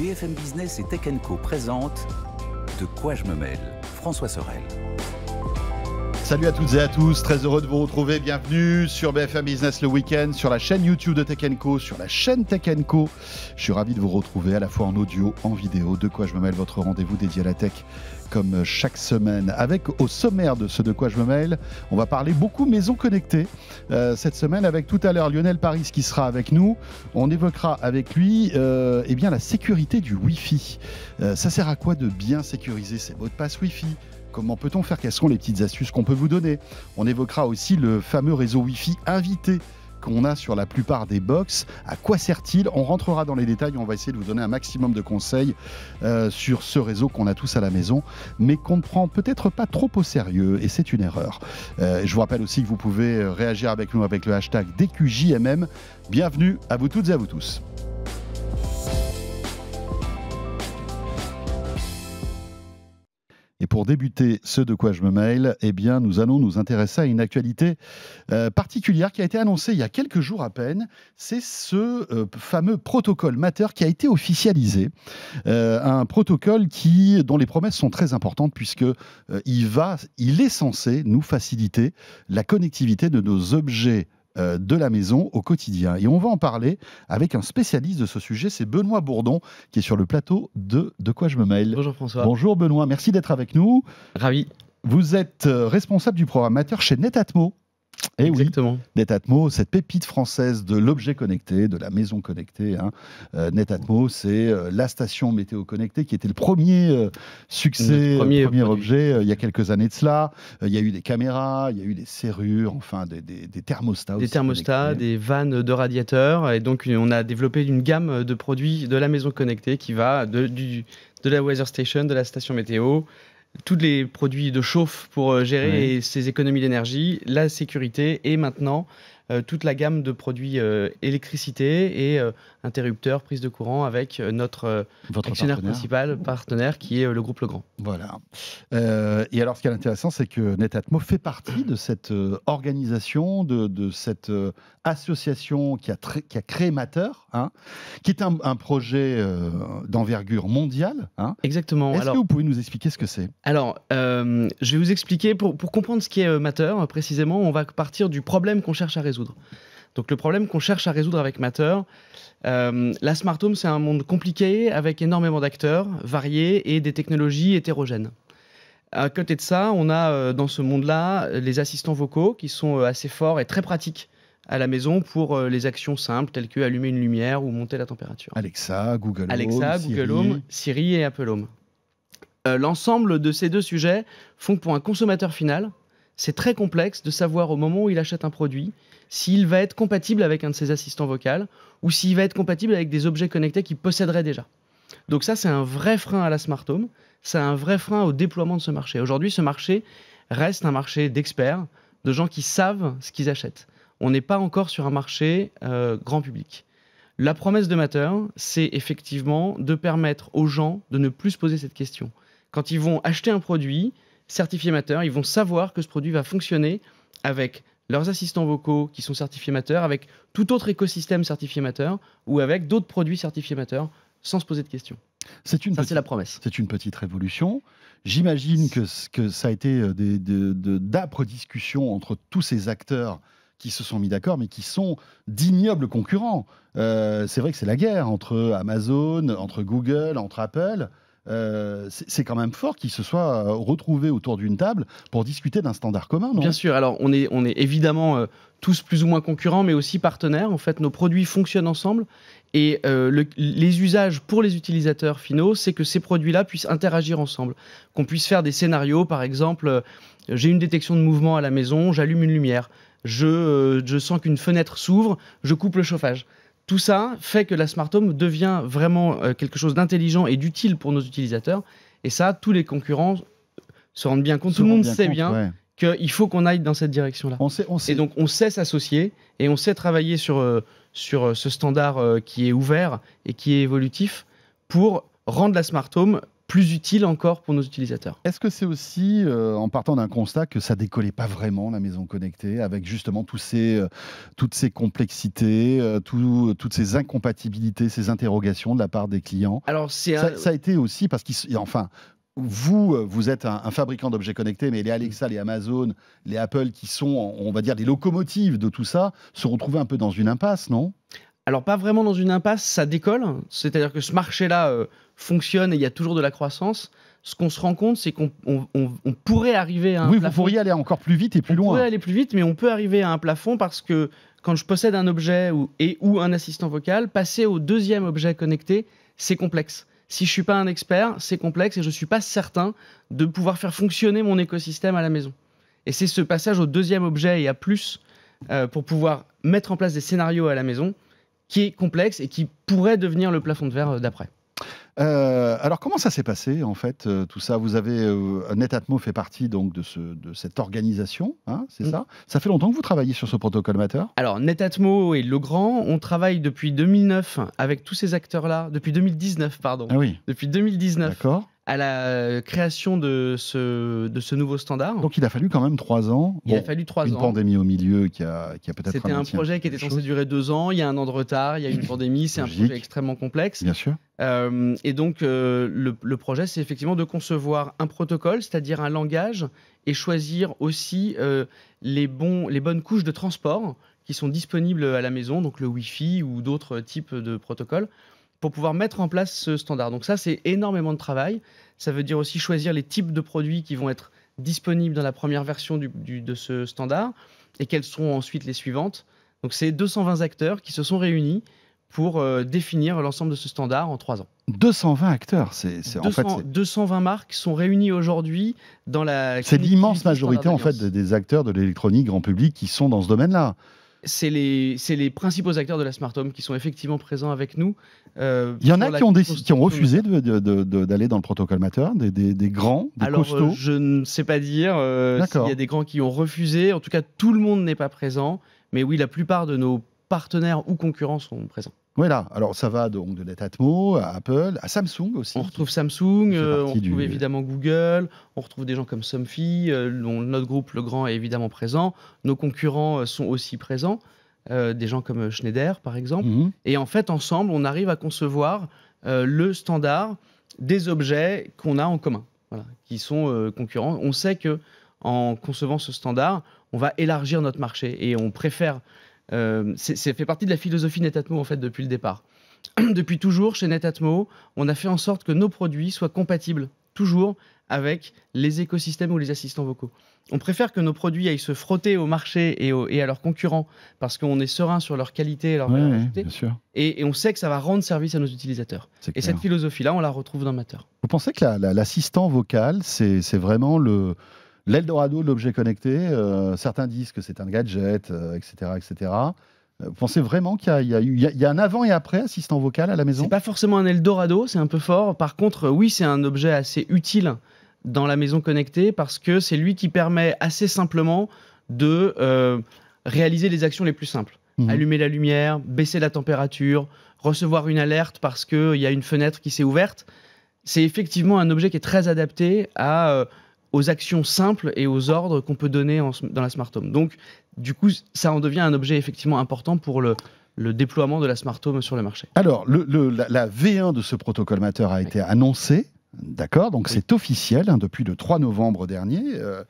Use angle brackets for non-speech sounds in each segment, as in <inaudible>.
BFM Business et Tech Co présente De quoi je me mêle François Sorel. Salut à toutes et à tous, très heureux de vous retrouver. Bienvenue sur BFM Business le week-end, sur la chaîne YouTube de Tech Co, sur la chaîne Tech Co. Je suis ravi de vous retrouver à la fois en audio, en vidéo. De quoi je me mêle votre rendez-vous dédié à la tech comme chaque semaine. Avec au sommaire de ce de quoi je me mêle, on va parler beaucoup maison connectée euh, cette semaine avec tout à l'heure Lionel Paris qui sera avec nous. On évoquera avec lui euh, eh bien la sécurité du Wi-Fi. Euh, ça sert à quoi de bien sécuriser ses mots de passe Wi-Fi Comment peut-on faire Quelles sont les petites astuces qu'on peut vous donner On évoquera aussi le fameux réseau Wi-Fi invité qu'on a sur la plupart des box. À quoi sert-il On rentrera dans les détails, on va essayer de vous donner un maximum de conseils euh, sur ce réseau qu'on a tous à la maison, mais qu'on ne prend peut-être pas trop au sérieux, et c'est une erreur. Euh, je vous rappelle aussi que vous pouvez réagir avec nous avec le hashtag DQJMM. Bienvenue à vous toutes et à vous tous. Et pour débuter ce de quoi je me mêle, eh bien, nous allons nous intéresser à une actualité euh, particulière qui a été annoncée il y a quelques jours à peine. C'est ce euh, fameux protocole Matter qui a été officialisé. Euh, un protocole qui, dont les promesses sont très importantes puisque il va, il est censé nous faciliter la connectivité de nos objets euh, de la maison au quotidien. Et on va en parler avec un spécialiste de ce sujet, c'est Benoît Bourdon, qui est sur le plateau de De quoi je me mêle. Bonjour François. Bonjour Benoît, merci d'être avec nous. Ravi. Vous êtes euh, responsable du programmateur chez Netatmo. Et eh Exactement. oui, Netatmo, cette pépite française de l'objet connecté, de la maison connectée. Hein. Euh, Netatmo, c'est euh, la station météo connectée qui était le premier euh, succès, le premier, objet il y a quelques années de cela. Il y a eu des caméras, il y a eu des serrures, enfin des, thermostats. Des thermostats, des vannes de radiateurs. Et donc, on a développé une gamme de produits de la maison connectée qui va de la Weather Station, de la station météo, tous les produits de chauffe pour euh, gérer ces économies d'énergie, la sécurité et maintenant euh, toute la gamme de produits euh, électricité et euh, interrupteurs, prise de courant avec notre actionnaire principal, partenaire, qui est le groupe Legrand. Voilà. et alors, ce qui est intéressant, c'est que Netatmo fait partie de cette organisation, de, cette association qui a, qui a créé Matter, hein, qui est un, projet d'envergure mondiale. Hein. Exactement. Est-ce que vous pouvez nous expliquer ce que c'est Alors, je vais vous expliquer, pour, comprendre ce qu'est Matter, précisément, on va partir du problème qu'on cherche à résoudre. Donc le problème qu'on cherche à résoudre avec Matter, euh, la smart home, c'est un monde compliqué avec énormément d'acteurs variés et des technologies hétérogènes. À côté de ça, on a euh, dans ce monde-là les assistants vocaux qui sont euh, assez forts et très pratiques à la maison pour les actions simples telles que allumer une lumière ou monter la température. Alexa, Google Home, Siri. et Apple Home. L'ensemble de ces deux sujets font que pour un consommateur final, c'est très complexe de savoir au moment où il achète un produit, s'il va être compatible avec un de ses assistants vocaux ou s'il va être compatible avec des objets connectés qu'il posséderait déjà. Donc ça, c'est un vrai frein à la smart home, c'est un vrai frein au déploiement de ce marché. Aujourd'hui, ce marché reste un marché d'experts, de gens qui savent ce qu'ils achètent. On n'est pas encore sur un marché euh, grand public. La promesse de Matter, c'est effectivement de permettre aux gens de ne plus se poser cette question. Quand ils vont acheter un produit certifié Matter, ils vont savoir que ce produit va fonctionner avec leurs assistants vocaux qui sont certifiés amateurs avec tout autre écosystème certifié mateur ou avec d'autres produits certifiés amateurs sans se poser de questions. C'est une ça, la promesse. C'est une petite révolution. J'imagine que, que ça a été euh, d'âpres discussions entre tous ces acteurs qui se sont mis d'accord, mais qui sont d'ignobles concurrents. Euh, c'est vrai que c'est la guerre entre Amazon, entre Google, entre Apple. Euh, c'est quand même fort qu'ils se soient euh, retrouvés autour d'une table pour discuter d'un standard commun. Bien sûr, alors on est, on est évidemment euh, tous plus ou moins concurrents, mais aussi partenaires. En fait, nos produits fonctionnent ensemble et les usages pour les utilisateurs finaux, c'est que ces produits-là puissent interagir ensemble, qu'on puisse faire des scénarios, par exemple, j'ai une détection de mouvement à la maison, j'allume une lumière. je sens qu'une fenêtre s'ouvre, je coupe le chauffage. Tout ça fait que la smart home devient vraiment euh, quelque chose d'intelligent et d'utile pour nos utilisateurs. Et ça, tous les concurrents euh, se rendent bien compte. Tout le monde sait bien qu'il faut qu'on aille dans cette direction-là. On sait, on sait. Et donc, on sait s'associer et on sait travailler sur, euh, sur ce standard qui est ouvert et qui est évolutif pour rendre la smart home plus utile encore pour nos utilisateurs. Est-ce que c'est aussi euh, en partant d'un constat que ça décollait pas vraiment la maison connectée avec justement tous ces, euh, toutes ces complexités, euh, toutes ces incompatibilités, ces interrogations de la part des clients Alors ça, a été aussi parce qu'ils enfin vous, vous êtes un, fabricant d'objets connectés, mais les Alexa, les Amazon, les Apple, qui sont, on va dire, les locomotives de tout ça, se retrouvent un peu dans une impasse, non alors pas vraiment dans une impasse, ça décolle, c'est-à-dire que ce marché-là euh, fonctionne et il y a toujours de la croissance. Ce qu'on se rend compte, c'est qu'on pourrait arriver à un oui, vous pourriez aller encore plus vite et plus loin. On pourrait aller plus vite, mais on peut arriver à un plafond parce que quand je possède un objet ou, et ou un assistant vocal, passer au deuxième objet connecté, c'est complexe. Si je suis pas un expert, c'est complexe et je suis pas certain de pouvoir faire fonctionner mon écosystème à la maison. Et c'est ce passage au deuxième objet et à plus euh, pour pouvoir mettre en place des scénarios à la maison qui est complexe et qui pourrait devenir le plafond de verre euh, d'après. Euh, alors comment ça s'est passé en fait euh, tout ça Vous avez Netatmo fait partie donc de, ce, de cette organisation, hein, c'est mm. ça Ça fait longtemps que vous travaillez sur ce protocole amateur Alors Netatmo et Legrand, on travaille depuis 2009 avec tous ces acteurs là, depuis 2019 pardon. Ah oui. Depuis 2019. D'accord à la euh, création de ce, de ce nouveau standard. Donc il a fallu quand même trois ans. Il a fallu trois ans. Une pandémie au milieu qui a, qui a peut-être. C'était un projet qui était censé durer deux ans. Il y a un an de retard. Il y a une pandémie. C'est un projet extrêmement complexe. Bien sûr. Euh, et donc euh, le, projet, c'est effectivement de concevoir un protocole, c'est-à-dire un langage, et choisir aussi les, bons, les bonnes couches de transport qui sont disponibles à la maison, donc le Wi-Fi ou d'autres types de protocoles pour pouvoir mettre en place ce standard. Donc ça, c'est énormément de travail. Ça veut dire aussi choisir les types de produits qui vont être disponibles dans la première version de ce standard et quelles seront ensuite les suivantes. Donc c'est 220 acteurs qui se sont réunis pour euh, définir l'ensemble de ce standard en trois ans. 220 acteurs, c'est en fait 220 marques sont réunies aujourd'hui dans la. C'est l'immense majorité en fait des acteurs de l'électronique grand public qui sont dans ce domaine-là c'est les, principaux acteurs de la Smart Home qui sont effectivement présents avec nous. Euh, Il y en a qui ont, refusé d'aller dans le protocole Matter, des, grands, des euh, costauds. je ne sais pas dire euh, s'il y a des grands qui ont refusé. En tout cas, tout le monde n'est pas présent. Mais oui, la plupart de nos partenaires ou concurrents sont présents. Voilà, alors ça va donc de Netatmo à Apple, à Samsung aussi. On retrouve Samsung, euh, on retrouve évidemment Google, on retrouve des gens comme Somfy, euh, dont notre groupe Le Grand est évidemment présent, nos concurrents euh, sont aussi présents, des gens comme Schneider par exemple. Mhm. Et en fait, ensemble, on arrive à concevoir le standard des objets qu'on a en commun, qui sont concurrents. On sait que en concevant ce standard, on va élargir notre marché et on préfère euh, c'est fait partie de la philosophie Netatmo en fait depuis le départ. <clears throat> depuis toujours, chez Netatmo, on a fait en sorte que nos produits soient compatibles toujours avec les écosystèmes ou les assistants vocaux. On préfère que nos produits aillent se frotter au marché et, à leurs concurrents parce qu'on est serein sur leur qualité et leur valeur et, on sait que ça va rendre service à nos utilisateurs. Et cette philosophie-là, on la retrouve dans Matter. Vous pensez que l'assistant vocal, c'est vraiment le, l'Eldorado l'objet connecté, euh, certains disent que c'est un gadget, etc., euh, etc. Euh, vous pensez vraiment qu'il y, a un avant et après assistant vocal à la maison C'est pas forcément un Eldorado, c'est un peu fort. Par contre, oui, c'est un objet assez utile dans la maison connectée parce que c'est lui qui permet assez simplement de réaliser les actions les plus simples. Mhm. Allumer la lumière, baisser la température, recevoir une alerte parce qu'il y a une fenêtre qui s'est ouverte. C'est effectivement un objet qui est très adapté à aux actions simples et aux ordres qu'on peut donner dans la smart home. Donc, du coup, ça en devient un objet effectivement important pour le, déploiement de la smart home sur le marché. Alors, la, V1 de ce protocole Matter a été annoncée, d'accord Donc c'est officiel hein, depuis le 3 novembre dernier. Euh,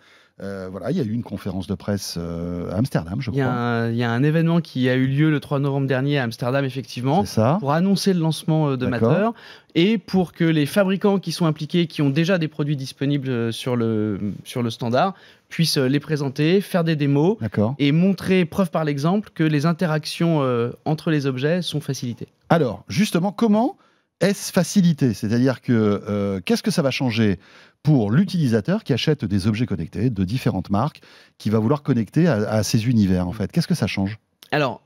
euh, voilà, il y a eu une conférence de presse euh, à Amsterdam, je il crois. Il y a un événement qui a eu lieu le 3 novembre dernier à Amsterdam, effectivement, pour annoncer le lancement euh, de Matter et pour que les fabricants qui sont impliqués, qui ont déjà des produits disponibles sur le, sur le standard, puissent les présenter, faire des démos et montrer, preuve par l'exemple, que les interactions entre les objets sont facilitées. Alors, justement, comment est-ce facilité C'est-à-dire que euh, qu'est-ce que ça va changer pour l'utilisateur qui achète des objets connectés de différentes marques, qui va vouloir connecter à, ces univers en fait Qu'est-ce que ça change Alors,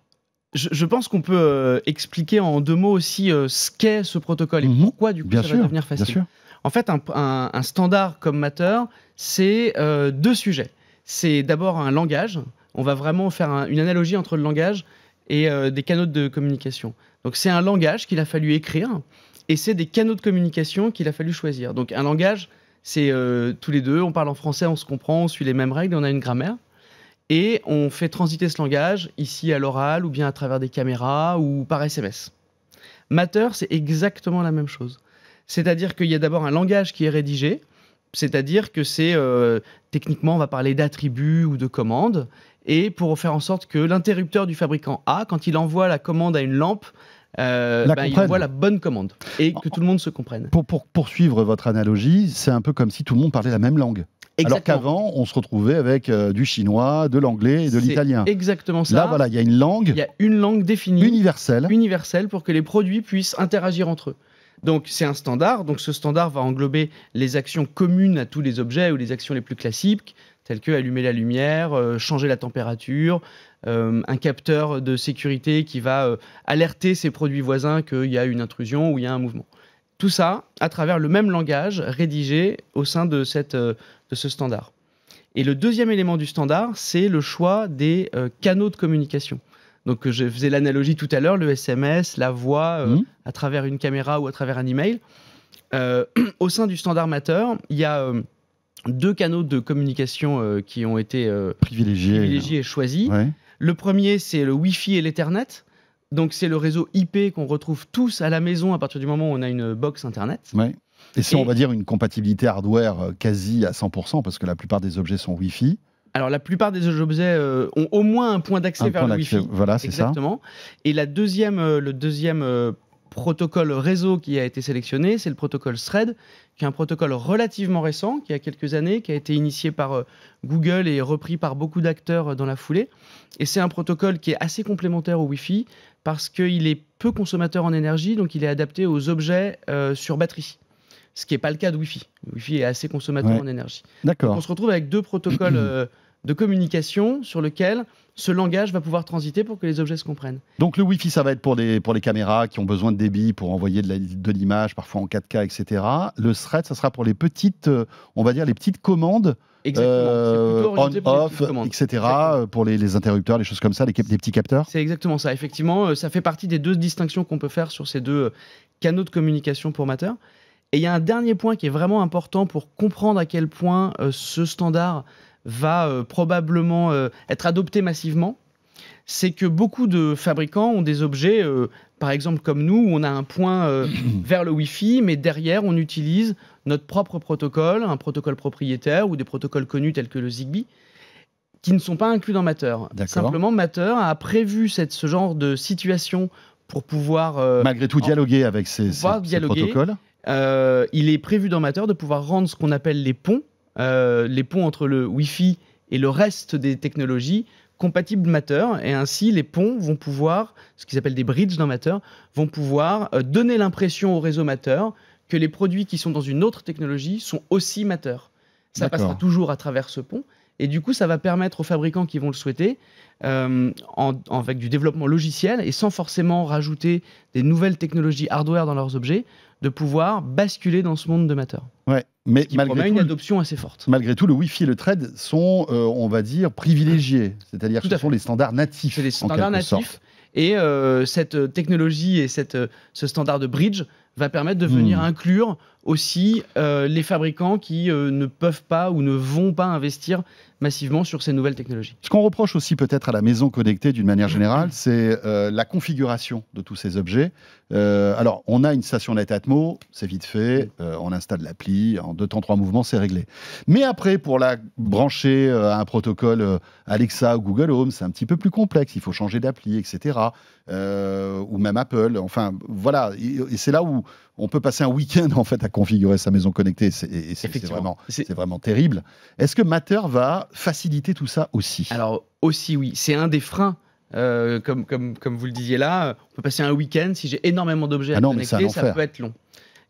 je, pense qu'on peut euh, expliquer en deux mots aussi euh, ce qu'est ce protocole et mhm. pourquoi du coup ça va devenir facile. En fait, un, standard comme Matter, c'est deux sujets. C'est d'abord un langage. On va vraiment faire une analogie entre le langage et euh, des canaux de communication. Donc c'est un langage qu'il a fallu écrire et c'est des canaux de communication qu'il a fallu choisir. Donc un langage, c'est euh, tous les deux, on parle en français, on se comprend, on suit les mêmes règles, on a une grammaire et on fait transiter ce langage ici à l'oral ou bien à travers des caméras ou par SMS. Matter, c'est exactement la même chose. C'est-à-dire qu'il y a d'abord un langage qui est rédigé, c'est-à-dire que c'est euh, techniquement on va parler d'attributs ou de commandes, et pour faire en sorte que l'interrupteur du fabricant A, quand il envoie la commande à une lampe, euh, ben, il envoie la bonne commande et que tout le monde se comprenne. Pour, poursuivre votre analogie, c'est un peu comme si tout le monde parlait la même langue. Exactement. Alors qu'avant, on se retrouvait avec euh, du chinois, de l'anglais et de l'italien. Exactement ça. Là, voilà, il y a une langue. Il y a une langue définie. Universelle. Universelle pour que les produits puissent interagir entre eux. Donc c'est un standard. Donc ce standard va englober les actions communes à tous les objets ou les actions les plus classiques, tels que allumer la lumière, euh, changer la température, euh, un capteur de sécurité qui va euh, alerter ses produits voisins qu'il y a une intrusion ou il y a un mouvement. Tout ça à travers le même langage rédigé au sein de, cette, de ce standard. Et le deuxième élément du standard, c'est le choix des canaux de communication. Donc je faisais l'analogie tout à l'heure, le SMS, la voix, mmh. à travers une caméra ou à travers un email. <clears throat> au sein du standard matter, il y a deux canaux de communication euh, qui ont été euh, privilégiés, et choisis. Le premier, c'est le Wi-Fi et l'Ethernet. Donc, c'est le réseau IP qu'on retrouve tous à la maison à partir du moment où on a une box Internet. Et c'est, on va dire, une compatibilité hardware euh, quasi à 100%, parce que la plupart des objets sont Wi-Fi. Alors, la plupart des objets ont au moins un point d'accès vers le Wi-Fi. Voilà, c'est ça. Et la deuxième, le deuxième protocole réseau qui a été sélectionné, c'est le protocole Thread, qui est un protocole relativement récent, qui a quelques années, qui a été initié par euh, Google et repris par beaucoup d'acteurs euh, dans la foulée. Et c'est un protocole qui est assez complémentaire au Wi-Fi parce qu'il est peu consommateur en énergie, donc il est adapté aux objets euh, sur batterie. Ce qui n'est pas le cas de Wi-Fi. Wi-Fi est assez consommateur en énergie. D'accord. On se retrouve avec deux protocoles <clears throat> de communication sur lesquels ce langage va pouvoir transiter pour que les objets se comprennent. Donc le Wi-Fi, ça va être pour, les pour les caméras qui ont besoin de débit pour envoyer de l'image, parfois en 4K, etc. Le thread, ça sera pour les petites, euh, on va dire, les petites commandes. on-off, etc. Euh, pour les, interrupteurs, les choses comme ça, les, petits capteurs. C'est exactement ça. Effectivement, euh, ça fait partie des deux distinctions qu'on peut faire sur ces deux canaux de communication pour Matter. Et il y a un dernier point qui est vraiment important pour comprendre à quel point ce standard va euh, probablement euh, être adopté massivement, c'est que beaucoup de fabricants ont des objets, euh, par exemple comme nous, où on a un point <clears throat> vers le Wi-Fi, mais derrière, on utilise notre propre protocole, un protocole propriétaire ou des protocoles connus tels que le Zigbee, qui ne sont pas inclus dans Matter. Simplement, Matter a prévu ce genre de situation pour pouvoir... Malgré tout, dialoguer avec ces, ces protocoles. il est prévu dans Matter de pouvoir rendre ce qu'on appelle les ponts, euh, les ponts entre le Wi-Fi et le reste des technologies compatibles Matter, et ainsi les ponts vont pouvoir, ce qu'ils appellent des bridges dans Matter, vont pouvoir euh, donner l'impression au réseau Matter que les produits qui sont dans une autre technologie sont aussi Matter. Ça passera toujours à travers ce pont, et du coup, ça va permettre aux fabricants qui vont le souhaiter, euh, avec du développement logiciel et sans forcément rajouter des nouvelles technologies hardware dans leurs objets, de pouvoir basculer dans ce monde de matter. Ouais, mais malgré tout, une adoption assez forte. Malgré tout, le Wi-Fi et le trade sont, euh, on va dire, privilégiés. C'est-à-dire que ce sont les standards natifs. C'est les standards natifs. Et euh, cette euh, technologie et cette, ce standard de bridge va permettre de venir hmm. inclure aussi les fabricants qui ne peuvent pas ou ne vont pas investir massivement sur ces nouvelles technologies. Ce qu'on reproche aussi peut-être à la maison connectée d'une manière générale, c'est euh, la configuration de tous ces objets. Euh, alors, on a une station netatmo, c'est vite fait, euh, on installe l'appli, en deux temps, trois mouvements, c'est réglé. Mais après, pour la brancher à un protocole Alexa ou Google Home, c'est un petit peu plus complexe, il faut changer d'appli, etc. ou même Apple, enfin, voilà. Et, c'est là où on peut passer un week-end, en fait, à configurer sa maison connectée, et c'est vraiment, vraiment terrible. Est-ce que Matter va faciliter tout ça aussi. Alors aussi oui, c'est un des freins. Euh, comme, comme, vous le disiez là, on peut passer un week-end, si j'ai énormément d'objets ah à non, connecter, ça peut être long.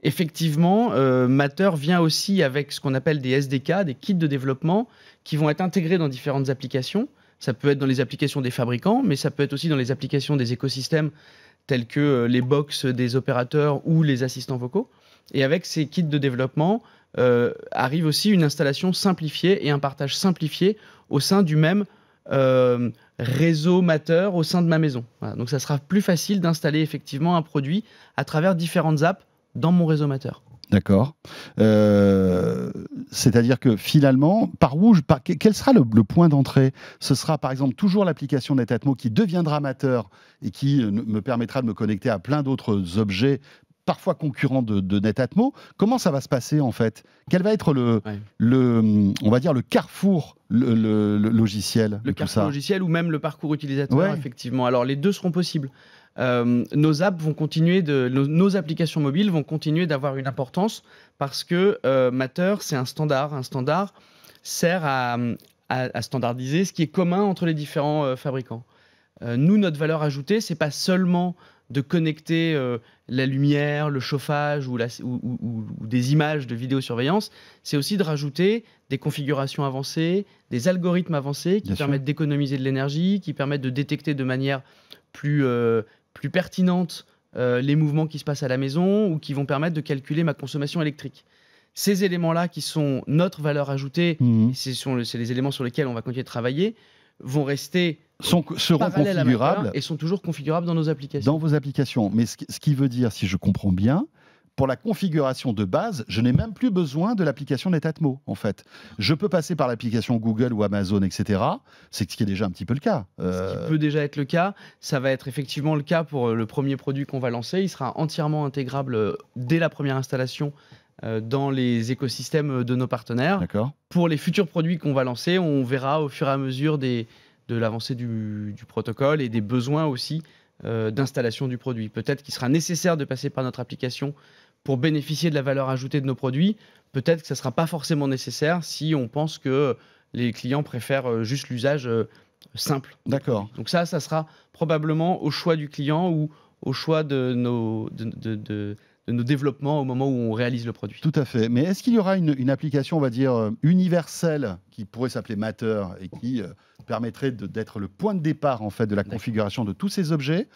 Effectivement, euh, Matter vient aussi avec ce qu'on appelle des SDK, des kits de développement, qui vont être intégrés dans différentes applications. Ça peut être dans les applications des fabricants, mais ça peut être aussi dans les applications des écosystèmes tels que euh, les box des opérateurs ou les assistants vocaux. Et avec ces kits de développement, euh, arrive aussi une installation simplifiée et un partage simplifié au sein du même euh, réseau mater au sein de ma maison. Donc ça sera plus facile d'installer effectivement un produit à travers différentes apps dans mon réseau mater. D'accord. Euh, c'est-à-dire que finalement, par où, par, quel sera le, point d'entrée Ce sera par exemple toujours l'application Netatmo qui deviendra amateur et qui me permettra de me connecter à plein d'autres objets parfois concurrent de, Netatmo. Comment ça va se passer en fait Quel va être le, le, on va dire le carrefour le, logiciel Le carrefour logiciel ou même le parcours utilisateur, effectivement. Alors les deux seront possibles. Euh, nos apps vont continuer de, nos, applications mobiles vont continuer d'avoir une importance parce que euh, Matter, c'est un standard. Un standard sert à, standardiser ce qui est commun entre les différents euh, fabricants. nous, notre valeur ajoutée, c'est pas seulement de connecter euh, la lumière, le chauffage ou, des images de vidéosurveillance, c'est aussi de rajouter des configurations avancées, des algorithmes avancés qui permettent d'économiser de l'énergie, qui permettent de détecter de manière plus, euh, plus pertinente euh, les mouvements qui se passent à la maison ou qui vont permettre de calculer ma consommation électrique. Ces éléments-là qui sont notre valeur ajoutée, mmh. c'est les éléments sur lesquels on va continuer de travailler, vont rester sont, seront configurables et sont toujours configurables dans nos applications. Dans vos applications. Mais ce, qui veut dire, si je comprends bien, pour la configuration de base, je n'ai même plus besoin de l'application Netatmo, en fait. Je peux passer par l'application Google ou Amazon, etc. C'est ce qui est déjà un petit peu le cas. Euh. Ce qui peut déjà être le cas, ça va être effectivement le cas pour euh, le premier produit qu'on va lancer. Il sera entièrement intégrable euh, dès la première installation euh, dans les écosystèmes de nos partenaires. Pour les futurs produits qu'on va lancer, on verra au fur et à mesure des, de l'avancée du, protocole et des besoins aussi euh, d'installation du produit. Peut-être qu'il sera nécessaire de passer par notre application pour bénéficier de la valeur ajoutée de nos produits. Peut-être que ça ne sera pas forcément nécessaire si on pense que les clients préfèrent euh, juste l'usage simple. D'accord. Donc ça, ça sera probablement au choix du client ou au choix de nos... de de nos développements au moment où on réalise le produit. Tout à fait. Mais est-ce qu'il y aura une, application, on va dire, euh, universelle qui pourrait s'appeler Matter et qui euh, permettrait d'être le point de départ en fait de la configuration de tous ces objets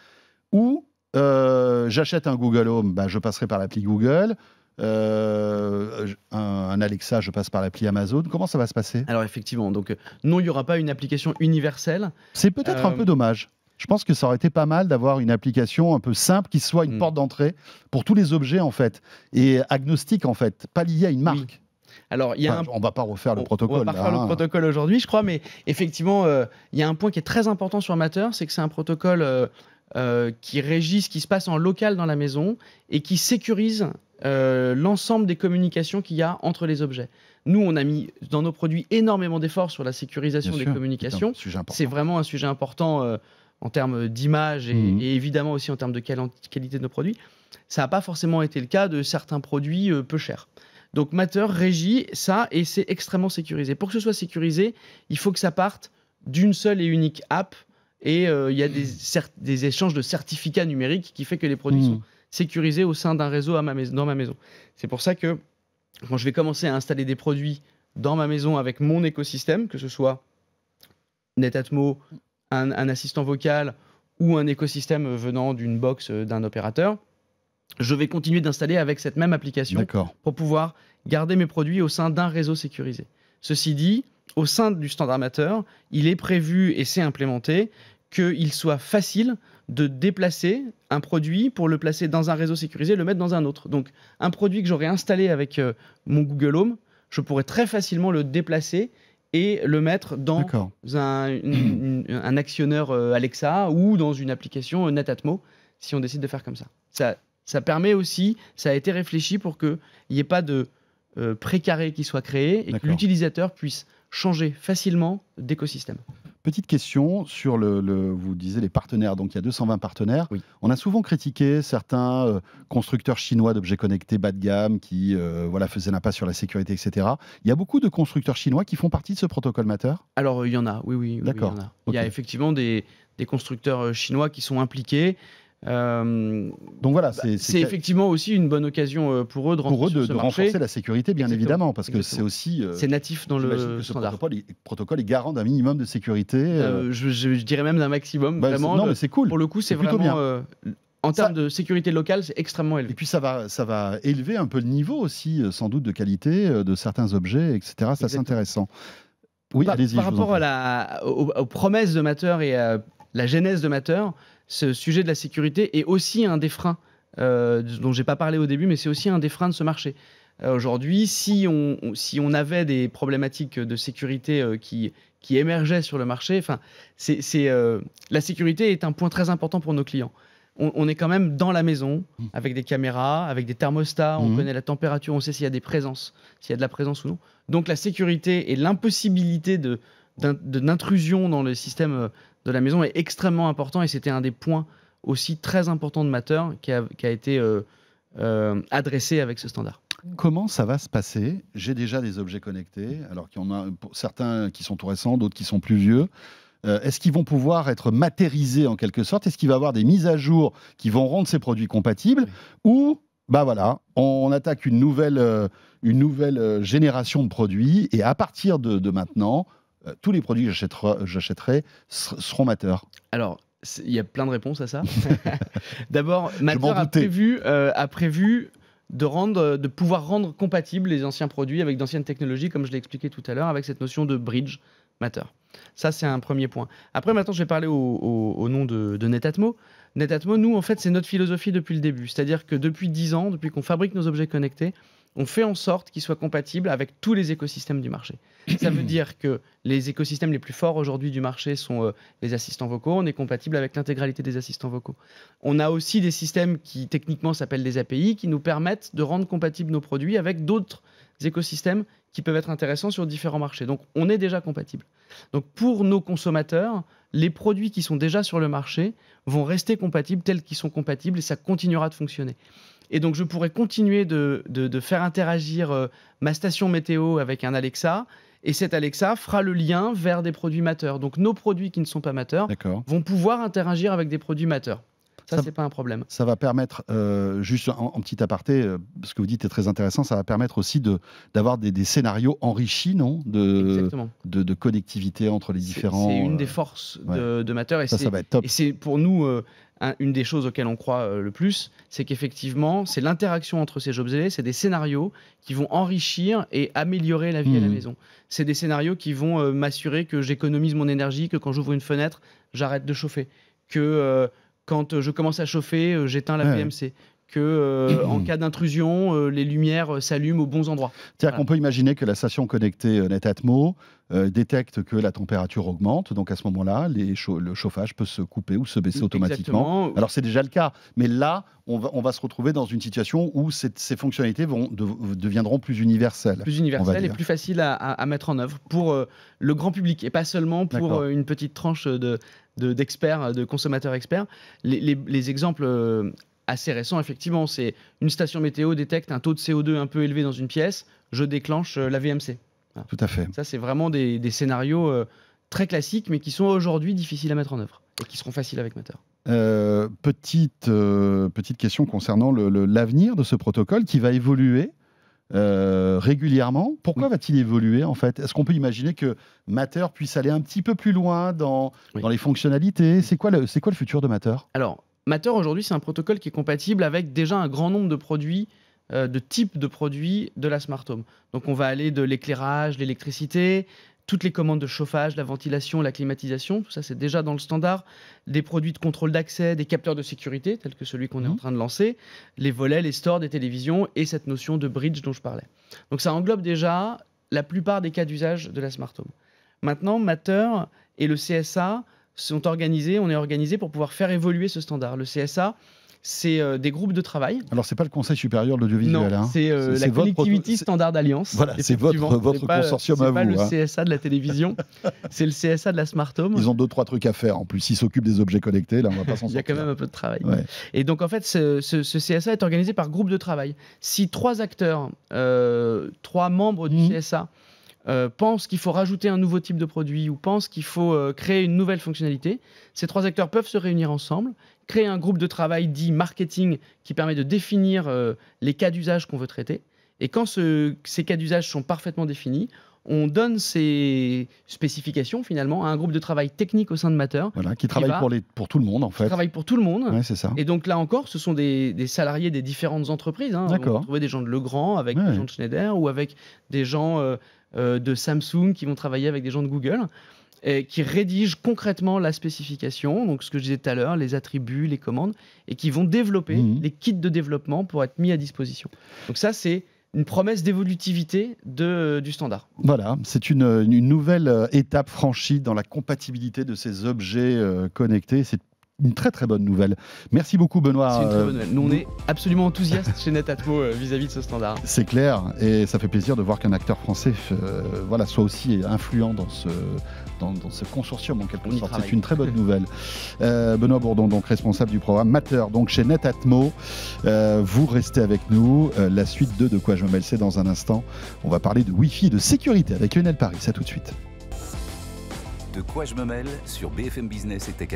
Ou euh, j'achète un Google Home, bah, je passerai par l'appli Google. un, un, Alexa, je passe par l'appli Amazon. Comment ça va se passer Alors effectivement, donc non, il n'y aura pas une application universelle. C'est peut-être un peu dommage je pense que ça aurait été pas mal d'avoir une application un peu simple qui soit une mm. porte d'entrée pour tous les objets en fait et agnostique en fait, pas lié à une marque. Alors, y a On va pas refaire le protocole. On va pas refaire hein. le protocole aujourd'hui, je crois, mais effectivement, euh, il y a un point qui est très important sur Matter, c'est que c'est un protocole euh, euh, qui régit ce qui se passe en local dans la maison et qui sécurise l'ensemble des communications qu'il y a entre les objets. Nous, on a mis dans nos produits énormément d'efforts sur la sécurisation des communications. C'est vraiment un sujet important en termes d'image mhm. et, évidemment aussi en termes de qualité de nos produits, ça n'a pas forcément été le cas de certains produits euh, peu chers. Donc Matter régit ça et c'est extrêmement sécurisé. Pour que ce soit sécurisé, il faut que ça parte d'une seule et unique app et euh, il y a des, échanges de certificats numériques qui fait que les produits mhm. sont sécurisés au sein d'un réseau à ma dans ma maison. C'est pour ça que quand je vais commencer à installer des produits dans ma maison avec mon écosystème, que ce soit Netatmo, un, assistant vocal ou un écosystème venant d'une box euh, d'un opérateur, je vais continuer d'installer avec cette même application pour pouvoir garder mes produits au sein d'un réseau sécurisé. Ceci dit, au sein du standard amateur, il est prévu et c'est implémenté qu'il soit facile de déplacer un produit pour le placer dans un réseau sécurisé et le mettre dans un autre. Donc un produit que j'aurais installé avec euh, mon Google Home, je pourrais très facilement le déplacer et le mettre dans un, actionneur euh, Alexa ou dans une application euh, Netatmo si on décide de faire comme ça. Ça, permet aussi, ça a été réfléchi pour qu'il n'y ait pas de euh, précaré qui soit créé et que l'utilisateur puisse changer facilement d'écosystème petite question sur le, vous disiez les partenaires. Donc il y a 220 partenaires. On a souvent critiqué certains euh, constructeurs chinois d'objets connectés bas de gamme qui euh, voilà faisaient l'impasse sur la sécurité, etc. Il y a beaucoup de constructeurs chinois qui font partie de ce protocole Matter. Alors il y en a. Oui, oui. D'accord. il, y a. y a effectivement des, des constructeurs euh, chinois qui sont impliqués. Euh, donc voilà, bah, c'est effectivement aussi une bonne occasion euh, pour eux de, renforcer la sécurité, bien évidemment, parce que c'est aussi. Euh, c'est natif dans le protocole, Le protocole, est garant d'un minimum de sécurité. je, dirais même d'un maximum. Bah, vraiment, non, mais c'est cool. Pour le coup, c'est vraiment. en termes de sécurité locale, c'est extrêmement élevé. Et puis ça va, ça va élever un peu le niveau aussi, sans doute, de qualité de certains objets, etc. Ça, assez c'est intéressant. Oui, par, Par rapport à la, aux, promesses de Matter et à la genèse de Matter, ce sujet de la sécurité est aussi un des freins euh, dont j'ai pas parlé au début, mais c'est aussi un des freins de ce marché. Euh, aujourd'hui, si on, si on avait des problématiques de sécurité euh, qui, qui émergeaient sur le marché, enfin, c'est euh, la sécurité est un point très important pour nos clients. On, est quand même dans la maison, mmh. avec des caméras, avec des thermostats, on mmh. connaît la température, on sait s'il y a des présences, s'il y a de la présence ou non. Donc la sécurité et l'impossibilité de d'intrusion dans le système de la maison est extrêmement important et c'était un des points aussi très important de Matter qui a, été euh, euh, adressé avec ce standard. Comment ça va se passer J'ai déjà des objets connectés, alors qu'il y en a certains qui sont tout récents, d'autres qui sont plus vieux. Euh, est-ce qu'ils vont pouvoir être matérisés en quelque sorte Est-ce qu'il va y avoir des mises à jour qui vont rendre ces produits compatibles Ou, bah voilà, on, attaque une nouvelle, une nouvelle génération de produits et à partir de, de maintenant, euh, tous les produits que j'achèterai seront mateurs Alors, il y a plein de réponses à ça. <laughs> D'abord, Matter a prévu, euh, a prévu de, de pouvoir rendre compatibles les anciens produits avec d'anciennes technologies, comme je l'ai expliqué tout à l'heure, avec cette notion de bridge Matter. Ça, c'est un premier point. Après, maintenant, je vais parler au, nom de, de, Netatmo. Netatmo, nous, en fait, c'est notre philosophie depuis le début. C'est-à-dire que depuis 10 ans, depuis qu'on fabrique nos objets connectés, on fait en sorte qu'ils soit compatible avec tous les écosystèmes du marché. Ça veut <clears throat> dire que les écosystèmes les plus forts aujourd'hui du marché sont euh, les assistants vocaux. On est compatible avec l'intégralité des assistants vocaux. On a aussi des systèmes qui techniquement s'appellent des API qui nous permettent de rendre compatibles nos produits avec d'autres écosystèmes qui peuvent être intéressants sur différents marchés. Donc on est déjà compatible. Donc pour nos consommateurs, les produits qui sont déjà sur le marché vont rester compatibles tels qu'ils sont compatibles et ça continuera de fonctionner. Et donc, je pourrais continuer de, faire interagir euh, ma station météo avec un Alexa. Et cet Alexa fera le lien vers des produits mateurs. Donc, nos produits qui ne sont pas mateurs vont pouvoir interagir avec des produits mateurs. Ça, ce c'est pas un problème. Ça va permettre, euh, juste en, petit aparté, euh, ce que vous dites est très intéressant, ça va permettre aussi d'avoir de, des, des, scénarios enrichis, non de, Exactement. De, connectivité entre les différents. C'est une euh, des forces de, de Matter. Et ça, ça va être top. Et c'est pour nous une des choses auxquelles on croit le plus, c'est qu'effectivement, c'est l'interaction entre ces objets, c'est des scénarios qui vont enrichir et améliorer la vie à la mmh. maison. C'est des scénarios qui vont m'assurer que j'économise mon énergie, que quand j'ouvre une fenêtre, j'arrête de chauffer, que quand euh, je commence à chauffer, euh, j'éteins la PMC. que euh, en <clears throat> cas d'intrusion, les lumières s'allument aux bons endroits. cest qu'on peut imaginer que la station connectée Netatmo détecte que la température augmente, donc à ce moment-là, le chauffage peut se couper ou se baisser automatiquement. Alors c'est déjà le cas, mais là, on va, se retrouver dans une situation où ces fonctionnalités vont, deviendront plus universelles. Plus universelles et plus faciles à, mettre en œuvre pour le grand public et pas seulement pour une petite tranche de, d'experts, de, consommateurs experts. Les, exemples euh, assez récents, effectivement, c'est une station météo détecte un taux de CO2 un peu élevé dans une pièce, je déclenche euh, la VMC. Tout à fait. Ça, c'est vraiment des, scénarios euh, très classiques, mais qui sont aujourd'hui difficiles à mettre en œuvre et qui seront faciles avec Matter. petite, petite question concernant l'avenir de ce protocole qui va évoluer euh, régulièrement. Pourquoi va-t-il évoluer en fait Est-ce qu'on peut imaginer que Matter puisse aller un petit peu plus loin dans, les fonctionnalités C'est quoi, le, quoi le futur de Matter Alors, Matter aujourd'hui, c'est un protocole qui est compatible avec déjà un grand nombre de produits, euh, de types de produits de la smart home. Donc on va aller de l'éclairage, l'électricité, toutes les commandes de chauffage, la ventilation, la climatisation, tout ça c'est déjà dans le standard, des produits de contrôle d'accès, des capteurs de sécurité tels que celui qu'on est en mmh. train de lancer, les volets, les stores des télévisions et cette notion de bridge dont je parlais. Donc ça englobe déjà la plupart des cas d'usage de la smart home. Maintenant, Matter et le CSA sont organisés, on est organisé pour pouvoir faire évoluer ce standard. Le CSA, c'est euh, des groupes de travail. Alors, c'est pas le Conseil supérieur de l'audiovisuel. Hein. C'est euh, la Connectivity Standard Alliance. Voilà, c'est votre, votre consortium à vous. C'est pas euh, le hein. CSA de la télévision, <laughs> c'est le CSA de la Smart Home. Ils ont deux, trois trucs à faire. En plus, ils s'occupent des objets connectés. Là, on va pas <laughs> s'en sortir. Il y a quand même un peu de travail. Et donc, en fait, ce, CSA est organisé par groupe de travail. Si trois acteurs, trois membres du mmh. CSA, pensent qu'il faut rajouter un nouveau type de produit ou pensent qu'il faut créer une nouvelle fonctionnalité, ces trois acteurs peuvent se réunir ensemble créer un groupe de travail dit marketing qui permet de définir euh, les cas d'usage qu'on veut traiter. Et quand ces cas d'usage sont parfaitement définis, on donne ces spécifications finalement à un groupe de travail technique au sein de Matter. Voilà, qui travaille pour, les, pour, tout le monde en fait. Qui travaille pour tout le monde. c'est ça. Et donc là encore, ce sont des, salariés des différentes entreprises. Hein. D'accord. On trouver des gens de Legrand avec des gens de Schneider ou avec des gens euh, euh, de Samsung qui vont travailler avec des gens de Google qui rédigent concrètement la spécification, donc ce que je disais tout à l'heure, les attributs, les commandes, et qui vont développer mhm. les kits de développement pour être mis à disposition. Donc ça, c'est une promesse d'évolutivité du standard. Voilà, c'est une, une, nouvelle euh, étape franchie dans la compatibilité de ces objets euh, connectés. C'est une très très bonne nouvelle. Merci beaucoup Benoît. C'est une très bonne nouvelle. Nous on euh, est absolument enthousiastes chez Netatmo vis-à-vis de ce standard. C'est clair et ça fait plaisir de voir qu'un acteur français voilà, soit aussi influent dans ce, dans, ce consortium en quelque sorte. C'est une très bonne nouvelle. <laughs> Euh, Benoît Bourdon, donc responsable du programme Matter, donc chez NetAtmo. Euh, vous restez avec nous. Euh, la suite de de quoi je me mêle, c'est dans un instant. On va parler de Wi-Fi et de sécurité avec Lionel Paris. A tout de suite. De quoi je me mêle sur BFM Business et Tech